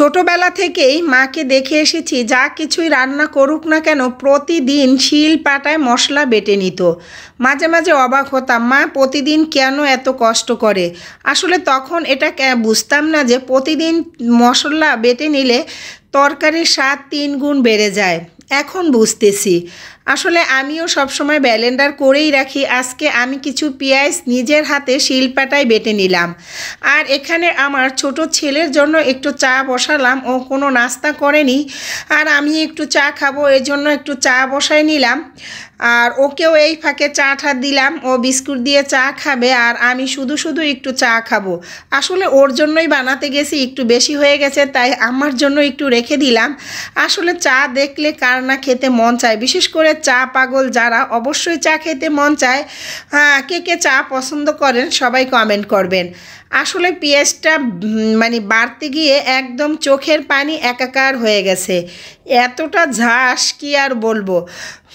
ছোটবেলা থেকেই মাকে দেখে এসেছি যা কিছুই রান্না করুক না কেন প্রতিদিন শিল পাটায় মশলা বেটে নিত মাঝে মাঝে অবাক হতাম মা প্রতিদিন কেন এত কষ্ট করে আসলে তখন এটা বুঝতাম না যে প্রতিদিন মশলা বেটে নিলে তরকারির স্বাদ তিন গুণ বেড়ে যায় এখন বুঝতেছি আসলে আমিও সবসময় ব্যালেন্ডার করেই রাখি আজকে আমি কিছু পেঁয়াজ নিজের হাতে শিলপাটায় বেটে নিলাম আর এখানে আমার ছোট ছেলের জন্য একটু চা বসালাম ও কোনো নাস্তা করেনি আর আমি একটু চা খাবো এর জন্য একটু চা বসাই নিলাম আর ওকেও এই ফাঁকে চা ঠা দিলাম ও বিস্কুট দিয়ে চা খাবে আর আমি শুধু শুধু একটু চা খাবো আসলে ওর জন্যই বানাতে গেছি একটু বেশি হয়ে গেছে তাই আমার জন্য একটু রেখে দিলাম আসলে চা দেখলে কার না খেতে মন চায় বিশেষ করে চা পাগল যারা অবশ্যই চা খেতে মন চায় হ্যাঁ কে কে চা পছন্দ করেন সবাই কমেন্ট করবেন আসলে পেঁয়াজটা মানে বাড়তে গিয়ে একদম চোখের পানি একাকার হয়ে গেছে এতটা ঝাঁস কি আর বলবো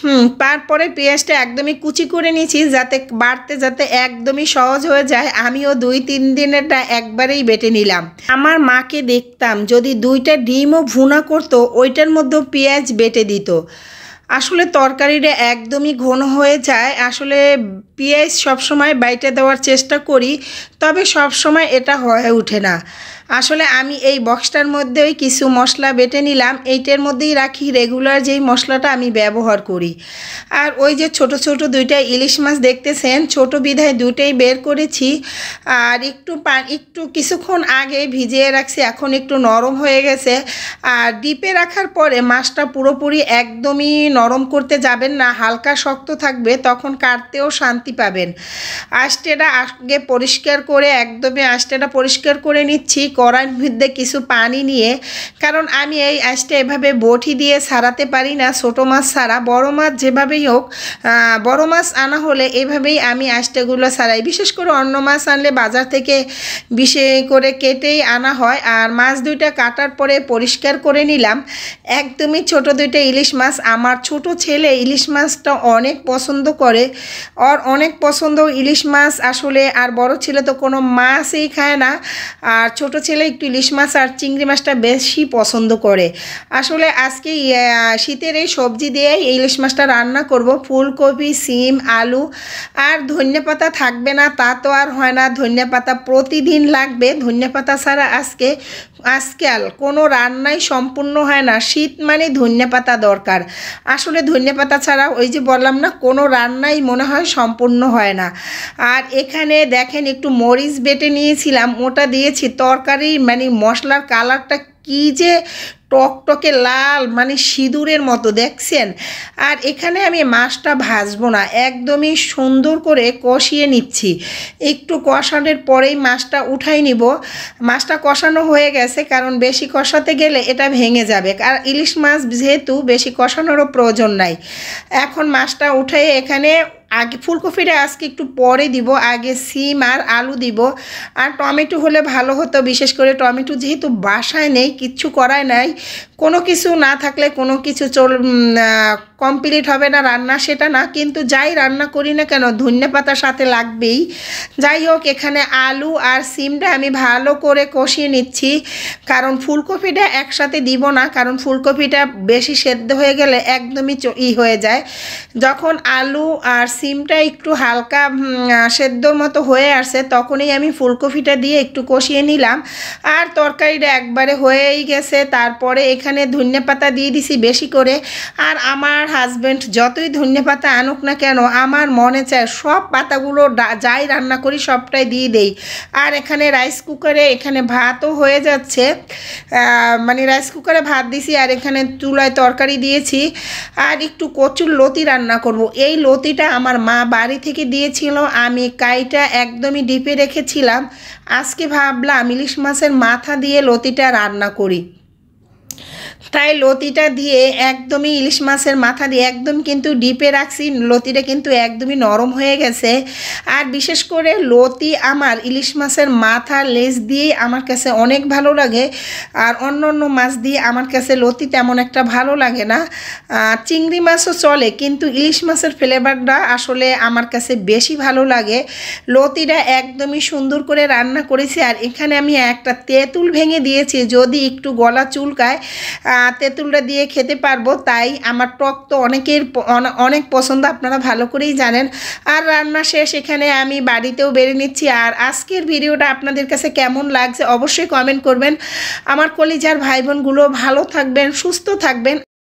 হুম তারপরে পেঁয়াজটা একদমই কুচি করে নিয়েছি যাতে বাড়তে যাতে একদমই সহজ হয়ে যায় আমিও দুই তিন দিনেরটা একবারেই বেটে নিলাম আমার মাকে দেখতাম যদি দুইটা ডিমও ভুনা করতো ওইটার মধ্যেও পেঁয়াজ বেটে দিত আসলে তরকারিটা একদমই ঘন হয়ে যায় আসলে পেঁয়াজ সবসময় বাইটে দেওয়ার চেষ্টা করি তবে সব সময় এটা হয়ে ওঠে না আসলে আমি এই বক্সটার মধ্যেই কিছু মশলা বেটে নিলাম এইটার মধ্যেই রাখি রেগুলার যেই মশলাটা আমি ব্যবহার করি আর ওই যে ছোট ছোট দুইটা ইলিশ মাছ দেখতেছেন ছোট বিধায় দুটাই বের করেছি আর একটু একটু কিছুক্ষণ আগে ভিজিয়ে রাখছি এখন একটু নরম হয়ে গেছে আর ডিপে রাখার পরে মাছটা পুরোপুরি একদমই নরম করতে যাবেন না হালকা শক্ত থাকবে তখন কাটতেও শান্তি পাবেন আষ্টেটা আগে পরিষ্কার করে একদমই আষ্টেটা পরিষ্কার করে নিচ্ছি কড়াইয়ের মধ্যে কিছু পানি নিয়ে কারণ আমি এই আঁশটা এভাবে বটি দিয়ে সারাতে পারি না ছোটো মাছ সারা বড় মাছ যেভাবেই হোক বড় মাছ আনা হলে এভাবেই আমি আঁশটাগুলো সারাই বিশেষ করে অন্য মাছ আনলে বাজার থেকে বিশে করে কেটেই আনা হয় আর মাছ দুইটা কাটার পরে পরিষ্কার করে নিলাম একদমই ছোট দুইটা ইলিশ মাছ আমার ছোট ছেলে ইলিশ মাছটা অনেক পছন্দ করে আর অনেক পছন্দ ইলিশ মাছ আসলে আর বড় ছেলে তো কোনো মাছই খায় না আর ছোট ছেলে একটু ইলিশ মাছ আর চিংড়ি মাছটা বেশি পছন্দ করে আসলে আজকে শীতের এই সবজি দিয়ে ইলিশ মাছটা রান্না করব ফুলকপি সিম আলু আর ধনিয়া পাতা থাকবে না তা তো আর হয় না ধনিয়া পাতা প্রতিদিন লাগবে ধনিয়া পাতা ছাড়া আজকে আজকাল কোনো রান্নাই সম্পূর্ণ হয় না শীত মানে ধনিয়া পাতা দরকার আসলে ধনিয়া পাতা ছাড়া ওই যে বললাম না কোনো রান্নাই মনে হয় সম্পূর্ণ হয় না আর এখানে দেখেন একটু মরিচ বেটে নিয়েছিলাম ওটা দিয়েছি তরকারি মানে মশলার কালারটা কী যে টকটকে লাল মানে সিঁদুরের মতো দেখছেন আর এখানে আমি মাছটা ভাজবো না একদমই সুন্দর করে কষিয়ে নিচ্ছি একটু কষানোর পরেই মাছটা উঠাই নিব মাছটা কষানো হয়ে গেছে কারণ বেশি কষাতে গেলে এটা ভেঙে যাবে আর ইলিশ মাছ যেহেতু বেশি কষানোরও প্রয়োজন নাই এখন মাছটা উঠাই এখানে আগে ফুলকপিটা আজকে একটু পরে দিব আগে সিম আর আলু দিব আর টমেটো হলে ভালো হতো বিশেষ করে টমেটো যেহেতু বাসায় নেই কিচ্ছু করায় নাই কোনো কিছু না থাকলে কোনো কিছু চল কমপ্লিট হবে না রান্না সেটা না কিন্তু যাই রান্না করি না কেন ধনে পাতা সাথে লাগবেই যাই হোক এখানে আলু আর সিমটা আমি ভালো করে কষিয়ে নিচ্ছি কারণ ফুলকপিটা একসাথে দিব না কারণ ফুলকপিটা বেশি সেদ্ধ হয়ে গেলে একদমই ই হয়ে যায় যখন আলু আর সিমটা একটু হালকা সেদ্ধর মতো হয়ে আসে তখনই আমি ফুলকপিটা দিয়ে একটু কষিয়ে নিলাম আর তরকারিটা একবারে হয়েই গেছে তারপর তারপরে এখানে ধন্যে পাতা দিয়ে দিছি বেশি করে আর আমার হাজব্যান্ড যতই ধন্যে পাতা আনুক না কেন আমার মনে চায় সব পাতাগুলো যাই রান্না করি সবটাই দিয়ে দেই আর এখানে রাইস কুকারে এখানে ভাতও হয়ে যাচ্ছে মানে রাইস কুকারে ভাত দিছি আর এখানে চুলায় তরকারি দিয়েছি আর একটু কচুর লতি রান্না করব। এই লতিটা আমার মা বাড়ি থেকে দিয়েছিল আমি কাইটা একদমই ডিপে রেখেছিলাম আজকে ভাবলাম ইলিশ মাছের মাথা দিয়ে লতিটা রান্না করি তাই লতিটা দিয়ে একদমই ইলিশ মাছের মাথা দিয়ে একদম কিন্তু ডিপে রাখছি লতিটা কিন্তু একদমই নরম হয়ে গেছে আর বিশেষ করে লতি আমার ইলিশ মাছের মাথা লেজ দিয়েই আমার কাছে অনেক ভালো লাগে আর অন্য অন্য মাছ দিয়ে আমার কাছে লতি তেমন একটা ভালো লাগে না চিংড়ি মাছও চলে কিন্তু ইলিশ মাছের ফ্লেভারটা আসলে আমার কাছে বেশি ভালো লাগে লতিটা একদমই সুন্দর করে রান্না করেছি আর এখানে আমি একটা তেঁতুল ভেঙে দিয়েছি যদি একটু গলা চুলকায় তেঁতুলটা দিয়ে খেতে পারবো তাই আমার টক তো অনেকের অনেক পছন্দ আপনারা ভালো করেই জানেন আর রান্না শেষ এখানে আমি বাড়িতেও বেড়ে নিচ্ছি আর আজকের ভিডিওটা আপনাদের কাছে কেমন লাগছে অবশ্যই কমেন্ট করবেন আমার কলিজার ভাই বোনগুলো ভালো থাকবেন সুস্থ থাকবেন